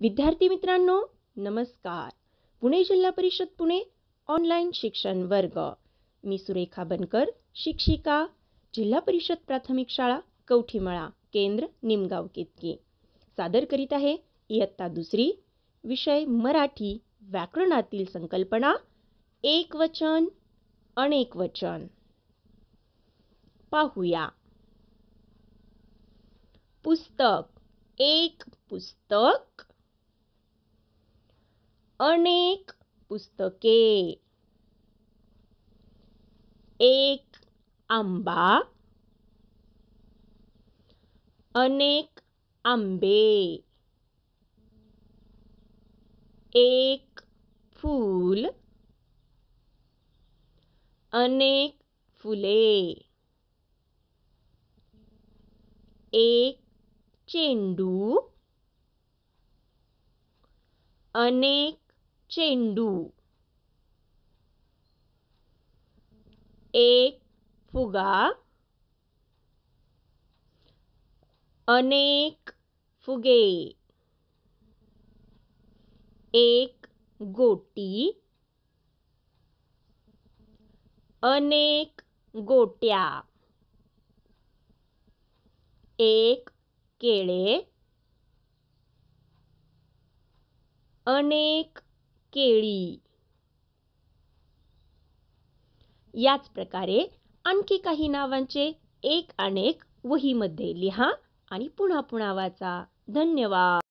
विद्यार्थी मित्रांनो नमस्कार पुणे जिल्हा परिषद पुणे ऑनलाईन शिक्षण वर्ग मी सुरेखा बनकर शिक्षिका जिल्हा परिषद प्राथमिक शाळा कवठीमळा केंद्र निमगाव केतकी सादर करीत आहे इयत्ता दुसरी विषय मराठी व्याकरणातील संकल्पना एक वचन अनेक वचन पाहूया पुस्तक एक पुस्तक अनेक पुस्तके एक आंबा अनेक आंबे एक फूल अनेक फुले एक चेंडू अनेक चेंडू एक फुगा अनेक फुगे एक गोटी अनेक गोट्या एक केळे अनेक केळी याच प्रकारे आणखी काही नावांचे एक अनेक वहीमध्ये लिहा आणि पुन्हा पुन्हा वाचा धन्यवाद